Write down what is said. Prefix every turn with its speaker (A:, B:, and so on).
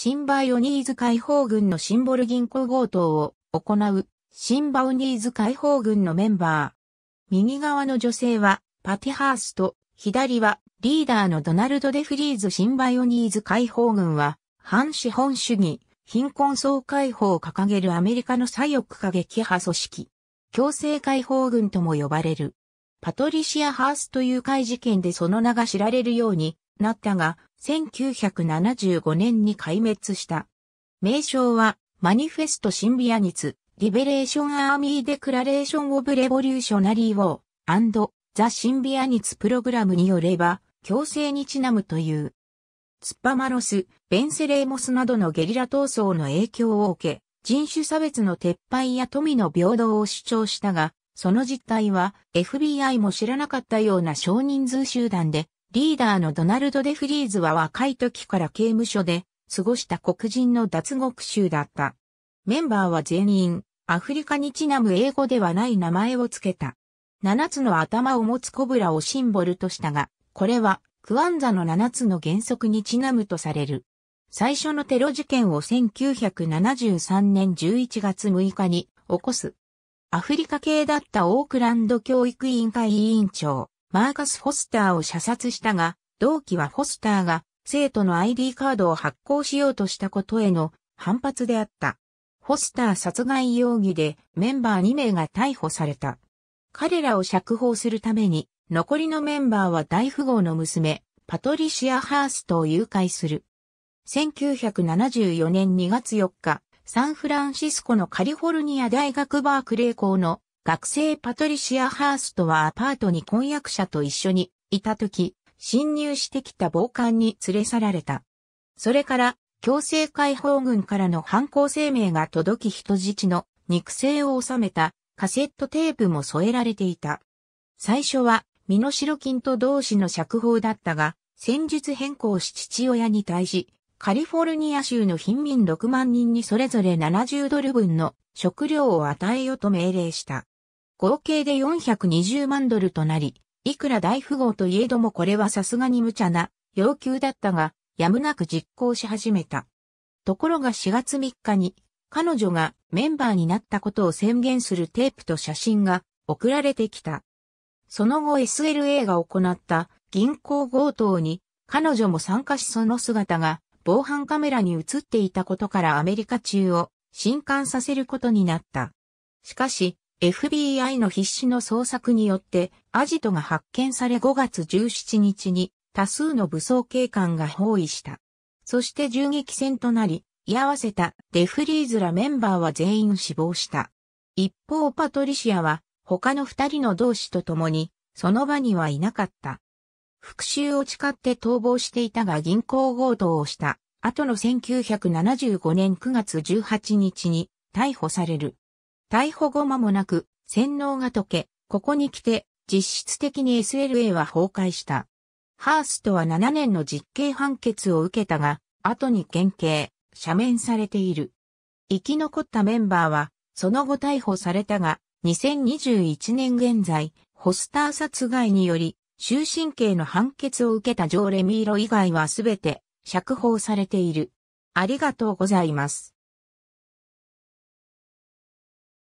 A: 新バイオニーズ解放軍のシンボル銀行強盗を行う、シンバオニーズ解放軍のメンバー。右側の女性は、パティハースト、左は、リーダーのドナルド・デ・フリーズ・新バイオニーズ解放軍は、反資本主義、貧困層解放を掲げるアメリカの左翼過激派組織。強制解放軍とも呼ばれる。パトリシア・ハースという怪事件でその名が知られるように、なったが、1975年に壊滅した。名称は、マニフェスト・シンビアニツ、リベレーション・アーミー・デクラレーション・オブ・レボリューショナリー・ウォー、ザ・シンビアニツプログラムによれば、強制にちなむという。ツッパマロス、ベンセレーモスなどのゲリラ闘争の影響を受け、人種差別の撤廃や富の平等を主張したが、その実態は FBI も知らなかったような少人数集団でリーダーのドナルド・デ・フリーズは若い時から刑務所で過ごした黒人の脱獄囚だった。メンバーは全員、アフリカにちなむ英語ではない名前をつけた。七つの頭を持つコブラをシンボルとしたが、これはクアンザの七つの原則にちなむとされる。最初のテロ事件を1973年11月6日に起こす。アフリカ系だったオークランド教育委員会委員長、マーカス・フォスターを射殺したが、同期はフォスターが生徒の ID カードを発行しようとしたことへの反発であった。フォスター殺害容疑でメンバー2名が逮捕された。彼らを釈放するために、残りのメンバーは大富豪の娘、パトリシア・ハーストを誘拐する。1974年2月4日、サンフランシスコのカリフォルニア大学バークレー校の学生パトリシア・ハーストはアパートに婚約者と一緒にいた時、侵入してきた暴漢に連れ去られた。それから、強制解放軍からの犯行声明が届き人質の肉声を収めたカセットテープも添えられていた。最初は、身代金と同士の釈放だったが、戦術変更し父親に対し、カリフォルニア州の貧民6万人にそれぞれ70ドル分の食料を与えよと命令した。合計で420万ドルとなり、いくら大富豪といえどもこれはさすがに無茶な要求だったが、やむなく実行し始めた。ところが4月3日に、彼女がメンバーになったことを宣言するテープと写真が送られてきた。その後 SLA が行った銀行強盗に彼女も参加しその姿が防犯カメラに映っていたことからアメリカ中を震撼させることになった。しかし、FBI の必死の捜索によってアジトが発見され5月17日に多数の武装警官が包囲した。そして銃撃戦となり、居合わせたデフリーズらメンバーは全員死亡した。一方パトリシアは他の二人の同志と共にその場にはいなかった。復讐を誓って逃亡していたが銀行強盗をした後の1975年9月18日に逮捕される。逮捕後間もなく、洗脳が解け、ここに来て、実質的に SLA は崩壊した。ハーストは7年の実刑判決を受けたが、後に県警、赦免されている。生き残ったメンバーは、その後逮捕されたが、2021年現在、ホスター殺害により、終身刑の判決を受けたジョー・レミーロ以外はすべて釈放されている。ありがとうございます。